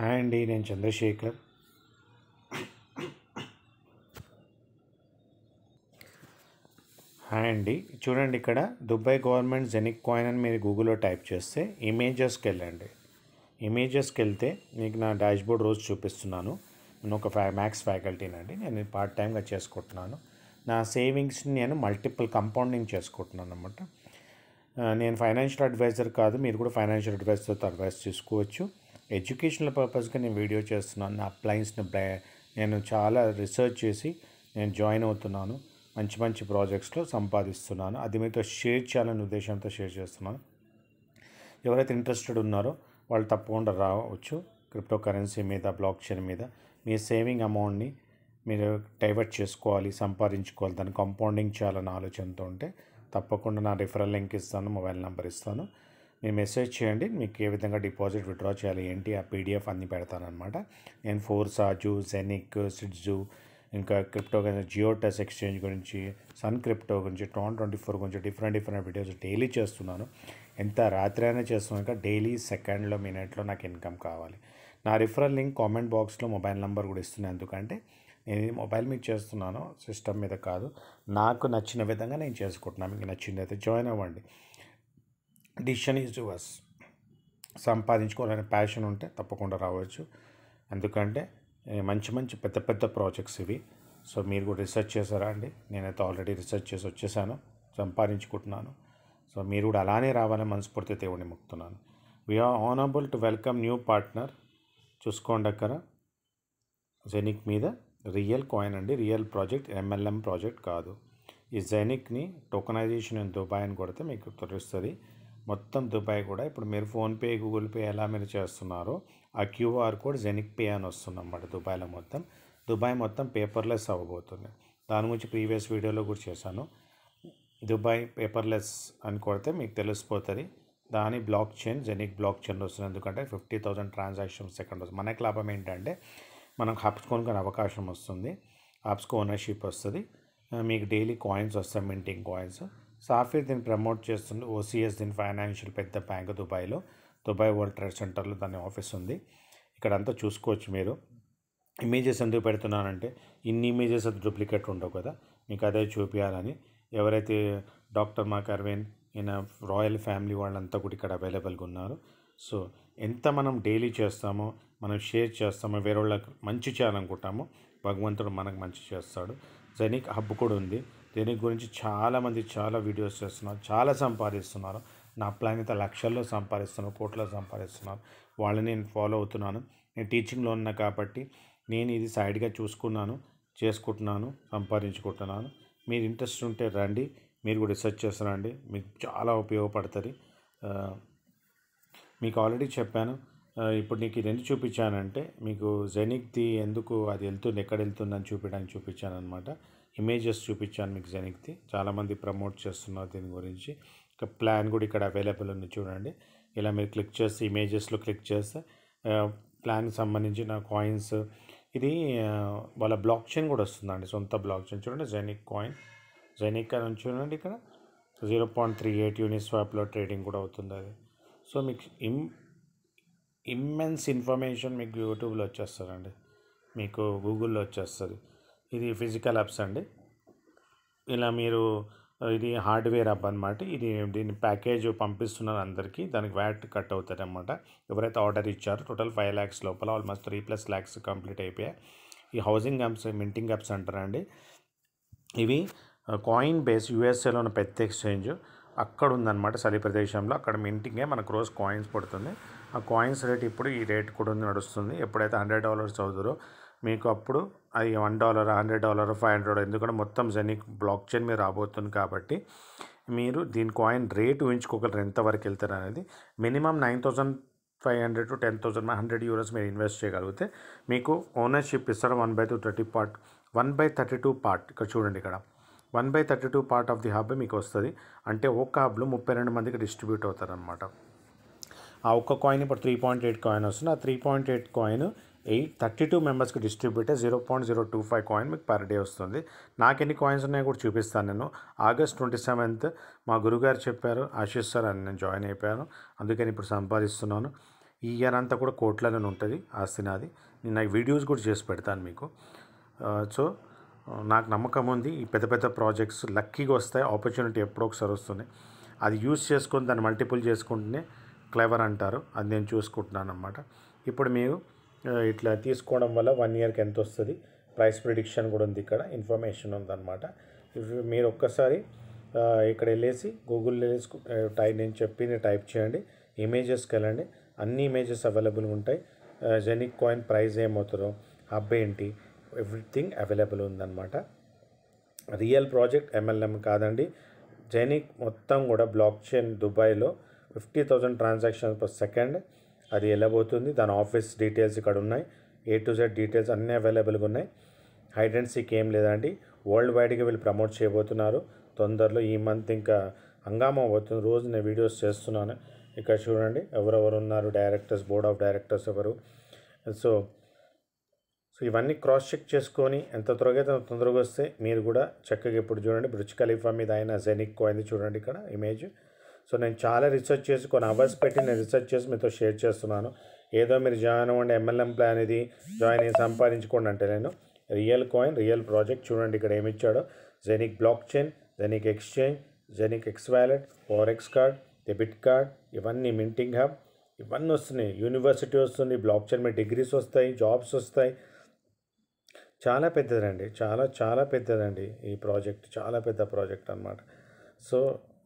hi అండి నేను Chandrasekhar hi అండి చూడండి ఇక్కడ దుబాయ్ గవర్నమెంట్ జెనిక్ కాయిన్ అని మీరు గూగుల్లో టైప్ చేస్తే ఇమేజెస్కి వెళ్ళండి ఇమేజెస్కి వెళ్తే మీకు నా డాష్బోర్డ్ రోజు చూపిస్తున్నాను నేను ఒక ఫ్యా మ్యాథ్స్ ఫ్యాకల్టీనండి నేను పార్ట్ టైంగా చేసుకుంటున్నాను నా సేవింగ్స్ని నేను మల్టిపుల్ కంపౌండింగ్ చేసుకుంటున్నాను అనమాట నేను ఫైనాన్షియల్ అడ్వైజర్ కాదు మీరు కూడా ఫైనాన్షియల్ అడ్వైజర్తో అడ్వైస్ తీసుకోవచ్చు ఎడ్యుకేషనల్ పర్పస్గా నేను వీడియో చేస్తున్నాను నా అప్లయన్స్ని నేను చాలా రీసెర్చ్ చేసి నేను జాయిన్ అవుతున్నాను మంచి మంచి ప్రాజెక్ట్స్లో సంపాదిస్తున్నాను అది మీతో షేర్ చేయాలనే ఉద్దేశంతో షేర్ చేస్తున్నాను ఎవరైతే ఇంట్రెస్టెడ్ ఉన్నారో వాళ్ళు తప్పకుండా రావచ్చు క్రిప్టో కరెన్సీ మీద బ్లాక్ చైన్ మీద మీ సేవింగ్ అమౌంట్ని మీరు డైవర్ట్ చేసుకోవాలి సంపాదించుకోవాలి దాన్ని కంపౌండింగ్ చేయాలన్న ఆలోచనతో ఉంటే తప్పకుండా నా రిఫరల్ లింక్ ఇస్తాను మొబైల్ నెంబర్ ఇస్తాను మీ మెసేజ్ చేయండి మీకు ఏ విధంగా డిపాజిట్ విత్డ్రా చేయాలి ఏంటి ఆ పీడిఎఫ్ అన్నీ పెడతానమాట నేను ఫోర్సాజు జెనిక్ సిడ్జు ఇంకా క్రిప్టో జియోటెస్ ఎక్స్చేంజ్ గురించి సన్ క్రిప్టో గురించి టోన్ ట్వంటీ ఫోర్ గురించి డిఫరెంట్ డిఫరెంట్ వీడియోస్ డైలీ చేస్తున్నాను ఎంత రాత్రి అయినా చేస్తున్నాక డైలీ సెకండ్లో మినిట్లో నాకు ఇన్కమ్ కావాలి నా రిఫరల్ లింక్ కామెంట్ బాక్స్లో మొబైల్ నెంబర్ కూడా ఇస్తున్నాను ఎందుకంటే నేను మొబైల్ మీద చేస్తున్నాను సిస్టమ్ మీద కాదు నాకు నచ్చిన విధంగా నేను చేసుకుంటున్నాను మీకు నచ్చింది అయితే జాయిన్ అవ్వండి డిసిషన్ ఈజ్ వర్స్ సంపాదించుకోవాలనే ప్యాషన్ ఉంటే తప్పకుండా రావచ్చు ఎందుకంటే మంచి మంచి పెద్ద పెద్ద ప్రాజెక్ట్స్ ఇవి సో మీరు కూడా రీసెర్చ్ చేశారా అండి నేనైతే ఆల్రెడీ రీసెర్చ్ చేసి వచ్చేసాను సంపాదించుకుంటున్నాను సో మీరు కూడా అలానే రావాలని మనస్ఫూర్తి దేవుని మొక్కుతున్నాను we're able to welcome new partner చూసుకోండి అక్కడ జెనిక్ మీద రియల్ కాయిన్ అండి రియల్ ప్రాజెక్ట్ ఎంఎల్ఎం ప్రాజెక్ట్ కాదు ఈ జెనిక్ని టోకనైజేషన్ ఇన్ దుబాయ్ అని కొడితే మీకు తెలుస్తుంది మొత్తం దుబాయ్ కూడా ఇప్పుడు మీరు ఫోన్పే గూగుల్ పే ఎలా మీరు చేస్తున్నారో ఆ క్యూఆర్ కోడ్ జెనిక్ పే అని వస్తుంది అన్నమాట దుబాయ్లో మొత్తం దుబాయ్ మొత్తం పేపర్లెస్ అవ్వబోతుంది దాని గురించి ప్రీవియస్ వీడియోలో కూడా చేశాను దుబాయ్ పేపర్లెస్ అని కొడితే మీకు తెలిసిపోతుంది దాని block chain Zenik black chain వస్తుంది ఎందుకంటే ఫిఫ్టీ థౌసండ్ ట్రాన్సాక్షన్ సెకండ్ వస్తుంది మనకి లాభం ఏంటంటే హాప్స్కోన్ హబ్స్కోన్కి అవకాశం వస్తుంది హాప్స్కో ఓనర్షిప్ వస్తుంది మీకు డైలీ కాయిన్స్ వస్తాయి మింటింగ్ కాయిన్స్ సాఫీర్ దీన్ని ప్రమోట్ చేస్తుంది ఓసీఎస్ దీని ఫైనాన్షియల్ పెద్ద బ్యాంక్ దుబాయ్లో దుబాయ్ వరల్డ్ ట్రేడ్ సెంటర్లో దాని ఆఫీస్ ఉంది ఇక్కడ అంతా చూసుకోవచ్చు మీరు ఇమేజెస్ ఎందుకు పెడుతున్నానంటే ఇన్ని ఇమేజెస్ అది డూప్లికేట్ ఉండవు కదా మీకు అదే చూపించాలని ఎవరైతే డాక్టర్ మాక్ అరవింద్ ఈయన రాయల్ ఫ్యామిలీ వాళ్ళంతా కూడా ఇక్కడ అవైలబుల్గా ఉన్నారు సో ఎంత మనం డైలీ చేస్తామో మనం షేర్ చేస్తామో వేరే వాళ్ళకి మంచి చేయాలనుకుంటామో భగవంతుడు మనకు మంచి చేస్తాడు జైనిక్ హబ్ కూడా ఉంది దీని గురించి చాలామంది చాలా వీడియోస్ చేస్తున్నారు చాలా సంపాదిస్తున్నారు నా ప్లాన్ అయితే లక్షల్లో సంపాదిస్తున్నారు కోట్లలో సంపాదిస్తున్నారు వాళ్ళని నేను ఫాలో అవుతున్నాను నేను టీచింగ్లో ఉన్న కాబట్టి నేను ఇది సైడ్గా చూసుకున్నాను చేసుకుంటున్నాను సంపాదించుకుంటున్నాను మీరు ఇంట్రెస్ట్ ఉంటే రండి మీరు కూడా రీసెర్చ్ చేస్తారండి మీకు చాలా ఉపయోగపడుతుంది మీకు ఆల్రెడీ చెప్పాను ఇప్పుడు నీకు ఇది ఎందుకు చూపించానంటే మీకు జెనిక్ది ఎందుకు అది వెళ్తుంది ఎక్కడ వెళ్తుందని చూపించడానికి చూపించాను అనమాట ఇమేజెస్ చూపించాను మీకు జెనిక్ది చాలామంది ప్రమోట్ చేస్తున్నారు దీని గురించి ఇక ప్లాన్ కూడా ఇక్కడ అవైలబుల్ ఉంది చూడండి ఇలా మీరు క్లిక్ చేసి ఇమేజెస్లో క్లిక్ చేస్తే ప్లాన్కి సంబంధించిన కాయిన్స్ ఇది వాళ్ళ బ్లాక్ చైన్ కూడా వస్తుందండి సొంత బ్లాక్ చైన్ చూడండి జెనిక్ కాయిన్ జెనిక్ అని చూడండి ఇక్కడ zero point three eight unit స్వాప్లో ట్రేడింగ్ కూడా అవుతుంది అది సో మీకు ఇం ఇమ్మెన్స్ ఇన్ఫర్మేషన్ మీకు యూట్యూబ్లో వచ్చేస్తారండి మీకు గూగుల్లో వచ్చేస్తుంది ఇది ఫిజికల్ అప్స్ అండి ఇలా మీరు ఇది హార్డ్వేర్ అప్ అనమాట ఇది దీన్ని ప్యాకేజ్ పంపిస్తున్నారు అందరికీ దానికి వ్యాట్ కట్ అవుతుంది అనమాట ఎవరైతే ఆర్డర్ ఇచ్చారో టోటల్ ఫైవ్ ల్యాక్స్ లోపల almost three plus lakhs complete అయిపోయాయి ఈ హౌసింగ్ అప్స్ మింటింగ్ అప్స్ అంటారండి ఇవి కాయిన్ బేస్ యూఎస్ఏలో ఉన్న పెద్ద ఎక్స్చేంజ్ అక్కడ ఉందన్నమాట చలి ప్రదేశంలో అక్కడ మింటింగే మనకు రోజు కాయిన్స్ పడుతుంది ఆ కాయిన్స్ రేట్ ఇప్పుడు ఈ రేట్ కూడా నడుస్తుంది ఎప్పుడైతే హండ్రెడ్ డాలర్స్ అవుతారో మీకు అప్పుడు అది one dollar hundred dollar five hundred ఎందుకంటే మొత్తం జెనిక్ బ్లాక్ చైన్ మీద రాబోతుంది కాబట్టి మీరు దీని కాయిన్ రేట్ ఊహించుకోగలరు ఎంతవరకు వెళ్తారు అనేది minimum nine thousand five hundred to ten thousand hundred euros మీరు ఇన్వెస్ట్ చేయగలిగితే మీకు ఓనర్షిప్ ఇస్తారు one by two thirty part one by thirty two part ఇక్కడ చూడండి ఇక్కడ one by thirty two part of the hub మీకు వస్తుంది అంటే ఒక్క హబ్లో ముప్పై రెండు మందికి డిస్ట్రిబ్యూట్ అవుతారనమాట ఆ ఒక్క కాయిన్ ఇప్పుడు త్రీ పాయింట్ ఎయిట్ కాయిన్ వస్తుంది ఆ three point eight coin eight thirty two మెంబర్స్కి distribute zero point zero two five coin మీకు పర్ డే వస్తుంది నాకు ఎన్ని కాయిన్స్ ఉన్నాయో కూడా చూపిస్తాను నేను ఆగస్ట్ ట్వంటీ సెవెంత్ మా గురుగారు చెప్పారు ఆశీష్ సార్ అని నేను జాయిన్ అయిపోయాను అందుకని ఇప్పుడు సంపాదిస్తున్నాను ఈ ఇయర్ అంతా కూడా కోట్లనే ఉంటుంది ఆస్తి నాది నేను నాకు వీడియోస్ కూడా చేసి పెడతాను మీకు సో నాకు నమ్మకం ఉంది ఈ పెద్ద పెద్ద ప్రాజెక్ట్స్ లక్కీగా వస్తాయి ఆపర్చునిటీ ఎప్పుడో ఒకసారి వస్తుంది అది యూస్ చేసుకొని దాన్ని మల్టిపుల్ చేసుకుంటేనే క్లెవర్ అంటారు అది నేను చూసుకుంటున్నాను అనమాట ఇప్పుడు మీరు ఇట్లా తీసుకోవడం వల్ల వన్ ఇయర్కి ఎంత వస్తుంది ప్రైస్ ప్రిడిక్షన్ కూడా ఉంది ఇక్కడ ఇన్ఫర్మేషన్ ఉందన్నమాట మీరు ఒక్కసారి ఇక్కడ వెళ్ళేసి గూగుల్ టైప్ టై నేను చెప్పి టైప్ చేయండి ఇమేజెస్కి వెళ్ళండి అన్ని ఇమేజెస్ అవైలబుల్ ఉంటాయి జెనిక్ కాయిన్ ప్రైస్ ఏమవుతుందో హబ్ ఏంటి ఎవ్రీథింగ్ అవైలబుల్ ఉందన్నమాట రియల్ ప్రాజెక్ట్ ఎంఎల్ఎం కాదండి జెనిక్ మొత్తం కూడా బ్లాక్ చైన్ దుబాయ్లో fifty thousand transaction per second అది వెళ్ళబోతుంది దాని ఆఫీస్ డీటెయిల్స్ ఇక్కడ ఉన్నాయి ఏ టు జెడ్ డీటెయిల్స్ అన్నీ అవైలబుల్గా ఉన్నాయి హైడ్ అండ్ ఏం లేదండి వరల్డ్ వైడ్గా వీళ్ళు ప్రమోట్ చేయబోతున్నారు తొందరలో ఈ మంత్ ఇంకా హంగామా అవుతుంది రోజు నేను వీడియోస్ చేస్తున్నాను ఇక్కడ చూడండి ఎవరెవరు ఉన్నారు డైరెక్టర్స్ బోర్డ్ ఆఫ్ డైరెక్టర్స్ ఎవరు సో సో ఇవన్నీ క్రాస్ చెక్ చేసుకొని ఎంత త్వరగా అయితే తొందరగా వస్తే మీరు కూడా చక్కగా ఇప్పుడు చూడండి బ్రిచ్ ఖలీఫా మీద అయినా జెనిక్ అయింది చూడండి ఇక్కడ ఇమేజ్ సో నేను చాలా రీసెర్చ్ చేసి కొన్ని అవర్స్ పెట్టి నేను రీసెర్చ్ చేసి మీతో షేర్ చేస్తున్నాను ఏదో మీరు జాయిన్ అవ్వండి ఎంఎల్ఎం ప్లాన్ ఇది జాయిన్ అయ్యి సంపాదించుకోండి అంటే నేను రియల్ కాయిన్ రియల్ ప్రాజెక్ట్ చూడండి ఇక్కడ ఏమి ఇచ్చాడో Zenik black chain Zenik exchange Zenik X wallet ఓరెక్స్ కార్డ్ డెబిట్ కార్డ్ ఇవన్నీ మింటింగ్ హబ్ ఇవన్నీ వస్తున్నాయి యూనివర్సిటీ వస్తుంది బ్లాక్ చైన్ మీద డిగ్రీస్ వస్తాయి జాబ్స్ వస్తాయి చాలా పెద్దదండి చాలా చాలా పెద్దదండి ఈ ప్రాజెక్ట్ చాలా పెద్ద ప్రాజెక్ట్ అనమాట సో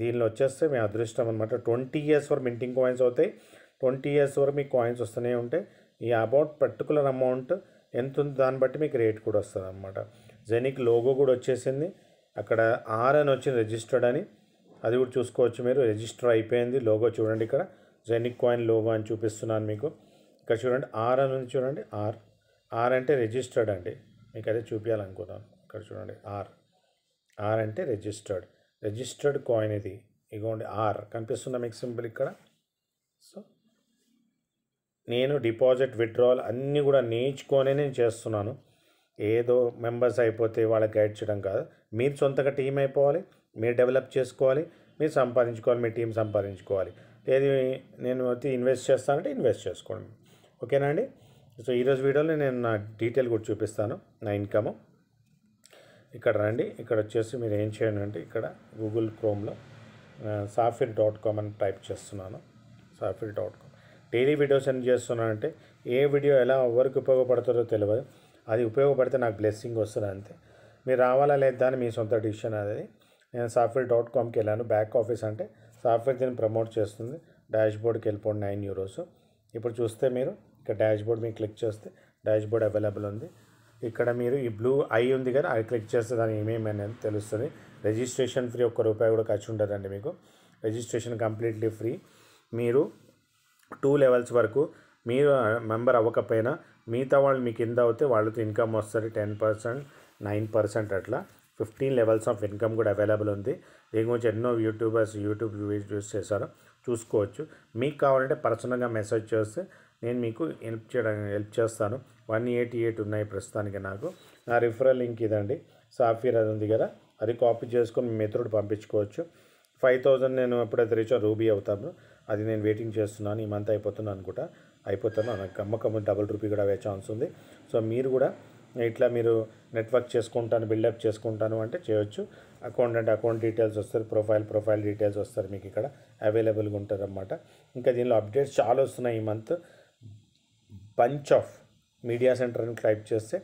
దీనిలో వచ్చేస్తే మీ అదృష్టం అనమాట ట్వంటీ ఇయర్స్ వరకు మింటింగ్ కాయిన్స్ అవుతాయి ట్వంటీ ఇయర్స్ వరకు మీకు కాయిన్స్ వస్తూనే ఉంటాయి ఈ అబౌట్ పర్టికులర్ అమౌంట్ ఎంత ఉంది దాన్ని బట్టి మీకు రేట్ కూడా వస్తుంది అనమాట జెనిక్ లోగో కూడా వచ్చేసింది అక్కడ ఆర్ అని వచ్చింది రిజిస్టర్డ్ అని అది కూడా చూసుకోవచ్చు మీరు రిజిస్టర్ అయిపోయింది లోగో చూడండి ఇక్కడ జెనిక్ కాయిన్ లోగో అని చూపిస్తున్నాను మీకు ఇక్కడ చూడండి ఆర్ అని చూడండి ఆర్ ఆర్ అంటే రిజిస్టర్డ్ అండి మీకు అదే చూపించాలనుకున్నాను ఇక్కడ చూడండి ఆర్ ఆర్ అంటే రిజిస్టర్డ్ రిజిస్టర్డ్ కాయిన్ ఇది ఇగోండి ఆర్ కనిపిస్తుందా మీకు సింపుల్ ఇక్కడ సో నేను డిపాజిట్ విత్డ్రావల్ అన్నీ కూడా నేర్చుకొని నేను చేస్తున్నాను ఏదో మెంబర్స్ అయిపోతే వాళ్ళకి గైడ్ చేయడం కాదు మీరు సొంతగా టీం అయిపోవాలి మీరు డెవలప్ చేసుకోవాలి మీరు సంపాదించుకోవాలి మీ టీం సంపాదించుకోవాలి లేదు నేను అయితే ఇన్వెస్ట్ చేస్తానంటే ఇన్వెస్ట్ చేసుకోండి ఓకేనా అండి సో ఈరోజు వీడియోలో నేను నా డీటెయిల్ కూడా చూపిస్తాను నా ఇన్కమ్ ఇక్కడ రండి ఇక్కడ వచ్చేసి మీరు ఏం చేయండి అంటే ఇక్కడ గూగుల్ క్రోమ్లో సాఫిర్ డాట్ కామ్ అని టైప్ చేస్తున్నాను Sapphire dot com daily videos ఏం చేస్తున్నానంటే ఏ వీడియో ఎలా ఎవరికి ఉపయోగపడుతుందో తెలియదు అది ఉపయోగపడితే నాకు బ్లెస్సింగ్ వస్తుంది అంతే మీరు రావాలా లేదా అని మీ సొంత డిసిషన్ అది నేను సాఫ్ట్వేర్ డాట్ కామ్కి వెళ్ళాను బ్యాక్ ఆఫీస్ అంటే సాఫ్ట్వేర్ దీన్ని ప్రమోట్ చేస్తుంది డాష్ బోర్డ్కి వెళ్ళిపోండి నైన్ యూరోస్ ఇప్పుడు చూస్తే మీరు ఇక్కడ డాష్ బోర్డ్ మీకు క్లిక్ చేస్తే డాష్ బోర్డ్ అవైలబుల్ ఉంది ఇక్కడ మీరు ఈ బ్లూ ఐ ఉంది కదా అది క్లిక్ చేస్తే దాని ఏమేమి అనేది తెలుస్తుంది రిజిస్ట్రేషన్ ఫ్రీ ఒక్క రూపాయి కూడా ఖర్చు ఉండదండి మీకు రిజిస్ట్రేషన్ కంప్లీట్లీ ఫ్రీ మీరు టూ లెవెల్స్ వరకు మీరు మెంబర్ అవ్వకపోయినా మిగతా వాళ్ళు మీ కింద అవుతే వాళ్ళతో ఇన్కమ్ వస్తుంది టెన్ పర్సెంట్ నైన్ పర్సెంట్ అట్లా ఫిఫ్టీన్ లెవెల్స్ ఆఫ్ ఇన్కమ్ కూడా అవైలబుల్ ఉంది దీని గురించి ఎన్నో యూట్యూబర్స్ యూట్యూబ్ యూస్ చేశారు చూసుకోవచ్చు మీకు కావాలంటే పర్సనల్గా మెసేజ్ చేస్తే నేను మీకు హెల్ప్ చేయడం హెల్ప్ చేస్తాను వన్ ఎయిటీ ఎయిట్ ఉన్నాయి ప్రస్తుతానికి నాకు నా రిఫరల్ లింక్ ఇదండి సాఫ్ట్వేర్ అది ఉంది కదా అది కాపీ చేసుకొని మీ మిత్రుడు పంపించుకోవచ్చు ఫైవ్ థౌజండ్ నేను ఎప్పుడైతే రీచ్ రూబీ అవుతాను అది నేను వెయిటింగ్ చేస్తున్నాను ఈ మంత్ అయిపోతుంది అనుకుంటా అయిపోతాను నాకు అమ్మకం డబుల్ రూపీ కూడా అవే ఛాన్స్ ఉంది సో మీరు కూడా ఇట్లా మీరు నెట్వర్క్ చేసుకుంటాను బిల్డప్ చేసుకుంటాను అంటే చేయొచ్చు అకౌంట్ అంటే అకౌంట్ డీటెయిల్స్ వస్తారు ప్రొఫైల్ ప్రొఫైల్ డీటెయిల్స్ వస్తారు మీకు ఇక్కడ అవైలబుల్గా అన్నమాట ఇంకా దీనిలో అప్డేట్స్ చాలా వస్తున్నాయి ఈ month bunch of media center అని టైప్ చేస్తే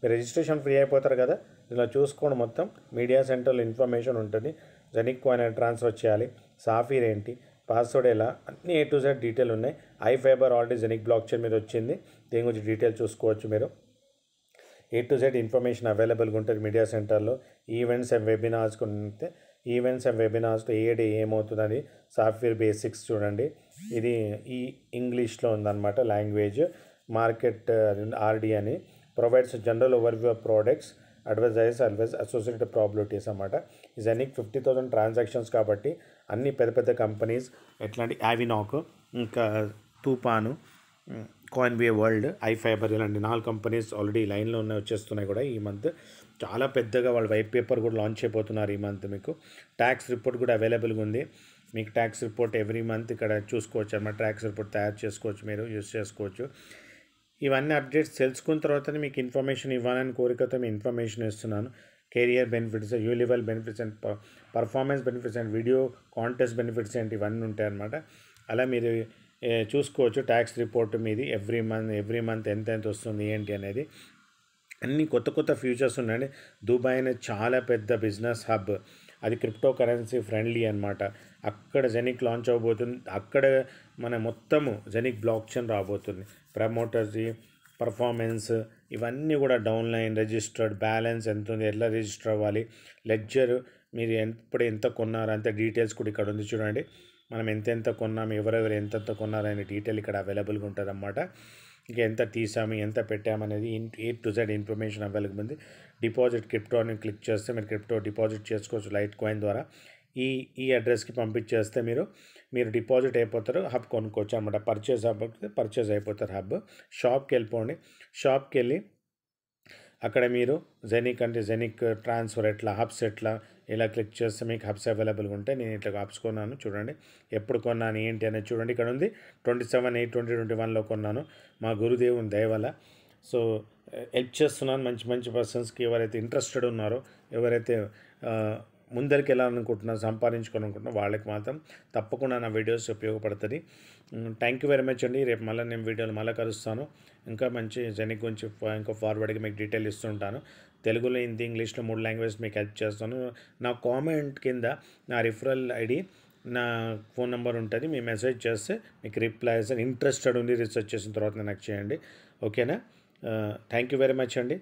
మీరు రిజిస్ట్రేషన్ ఫ్రీ అయిపోతారు కదా ఇలా చూసుకోండి మొత్తం మీడియా సెంటర్లో ఇన్ఫర్మేషన్ ఉంటుంది జనిక్ కాయిన్ ట్రాన్స్ఫర్ చేయాలి సాఫీర్ ఏంటి పాస్వర్డ్ ఎలా అన్ని ఏ టు జెడ్ డీటెయిల్ ఉన్నాయి ఐ ఫైబర్ ఆల్రెడీ జెనిక్ బ్లాక్ చైన్ మీద వచ్చింది దీని గురించి డీటెయిల్ చూసుకోవచ్చు మీరు ఏ టు జెడ్ ఇన్ఫర్మేషన్ అవైలబుల్గా ఉంటుంది మీడియా సెంటర్లో ఈవెంట్స్ అండ్ వెబినార్స్ ఉంటే ఈవెంట్స్ అండ్ వెబినార్స్లో ఏ డే ఏమవుతుందని సాఫ్ట్వేర్ బేసిక్స్ చూడండి ఇది ఈ ఇంగ్లీష్లో ఉందన్నమాట లాంగ్వేజ్ మార్కెట్ ఆర్డి అని provides general overview of products advertise advise associated probabilities అనమాట ఇస్ అన్ని ఫిఫ్టీ థౌసండ్ ట్రాన్సాక్షన్స్ కాబట్టి అన్ని పెద్ద పెద్ద కంపెనీస్ ఎట్లాంటి యావినాక్ ఇంకా తూపాను కాయిన్వే వరల్డ్ ఐ ఫైబర్ ఇలాంటి నాలుగు కంపెనీస్ ఆల్రెడీ లైన్లో ఉన్నాయి వచ్చేస్తున్నాయి కూడా ఈ మంత్ చాలా పెద్దగా వాళ్ళు వైట్ పేపర్ కూడా లాంచ్ అయిపోతున్నారు ఈ మంత్ మీకు ట్యాక్స్ రిపోర్ట్ కూడా అవైలబుల్గా ఉంది మీకు ట్యాక్స్ రిపోర్ట్ ఎవ్రీ మంత్ ఇక్కడ చూసుకోవచ్చు అన్నమాట ట్యాక్స్ రిపోర్ట్ తయారు చేసుకోవచ్చు మీరు యూస్ చేసుకోవచ్చు ఇవన్నీ అప్డేట్స్ తెలుసుకున్న తర్వాతనే మీకు ఇన్ఫర్మేషన్ ఇవ్వాలని కోరికతో మీ ఇన్ఫర్మేషన్ ఇస్తున్నాను career benefits you level benefits and performance benefits and video contest benefits and ఇవన్నీ ఉంటాయి అనమాట అలా మీరు చూసుకోవచ్చు ట్యాక్స్ రిపోర్ట్ మీది ఎవ్రీ మంత్ ఎవ్రీ మంత్ ఎంత ఎంత వస్తుంది ఏంటి అనేది అన్ని కొత్త కొత్త ఫ్యూచర్స్ ఉన్నాయండి దుబాయ్ అనేది చాలా పెద్ద బిజినెస్ హబ్ అది క్రిప్టో కరెన్సీ ఫ్రెండ్లీ అనమాట అక్కడ జెనిక్ లాంచ్ అవ్వబోతుంది అక్కడ మన మొత్తము జెనిక్ బ్లాక్ చైన్ రాబోతుంది ప్రమోటర్జీ పర్ఫార్మెన్స్ ఇవన్నీ కూడా డౌన్లైన్ రిజిస్టర్డ్ బ్యాలెన్స్ ఎంత ఉంది ఎట్లా రిజిస్టర్ అవ్వాలి లెక్చర్ మీరు ఎప్పుడు ఎంత కొన్నారు అంత డీటెయిల్స్ కూడా ఇక్కడ ఉంది చూడండి మనం ఎంతెంత కొన్నాము ఎవరెవరు ఎంతెంత అనే డీటెయిల్ ఇక్కడ అవైలబుల్గా ఉంటుంది అన్నమాట ఇంకా ఎంత తీసాము ఎంత పెట్టామనేది A to Z information available ఉంది డిపాజిట్ క్రిప్టో అని క్లిక్ చేస్తే మీరు క్రిప్టో డిపాజిట్ చేసుకోవచ్చు లైట్ కాయిన్ ద్వారా ఈ ఈ అడ్రస్కి పంపించేస్తే మీరు మీరు డిపాజిట్ అయిపోతారు హబ్ కొనుక్కోవచ్చు అనమాట పర్చేజ్ హబ్ పర్చేజ్ అయిపోతారు హబ్ షాప్కి వెళ్ళిపోండి షాప్కి వెళ్ళి అక్కడ మీరు జెనిక్ అంటే జెనిక్ ట్రాన్స్ఫర్ ఎట్లా హబ్స్ ఎట్లా ఇలా క్లిక్ చేస్తే మీకు హబ్స్ అవైలబుల్గా ఉంటే నేను ఇట్లా హబ్స్ కొన్నాను చూడండి ఎప్పుడు కొన్నాను ఏంటి అనేది చూడండి ఇక్కడ ఉంది twenty seven eight twenty twenty వన్లో కొన్నాను మా గురుదేవుని దయవల్ల సో హెల్ప్ చేస్తున్నాను మంచి మంచి పర్సన్స్కి ఎవరైతే ఇంట్రెస్టెడ్ ఉన్నారో ఎవరైతే ముందరికి వెళ్ళాలనుకుంటున్నా సంపాదించుకోవాలనుకుంటున్నా వాళ్ళకి మాత్రం తప్పకుండా నా వీడియోస్ ఉపయోగపడుతుంది థ్యాంక్ యూ వెరీ మచ్ అండి రేపు మళ్ళీ నేను వీడియోలు మళ్ళీ కలుస్తాను ఇంకా మంచి జెనిక్ గురించి ఇంకా ఫార్వర్డ్గా మీకు డీటెయిల్ ఇస్తుంటాను తెలుగులో హిందీ ఇంగ్లీష్లో మూడు లాంగ్వేజ్ మీకు హెల్ప్ చేస్తాను నా కామెంట్ కింద నా రిఫరల్ ఐడి నా ఫోన్ నెంబర్ ఉంటుంది మీ మెసేజ్ చేస్తే మీకు రిప్లై చేస్తాను ఇంట్రెస్టెడ్ ఉంది రీసెర్చ్ చేసిన తర్వాత నాకు చేయండి ఓకేనా థ్యాంక్ యూ వెరీ మచ్ అండి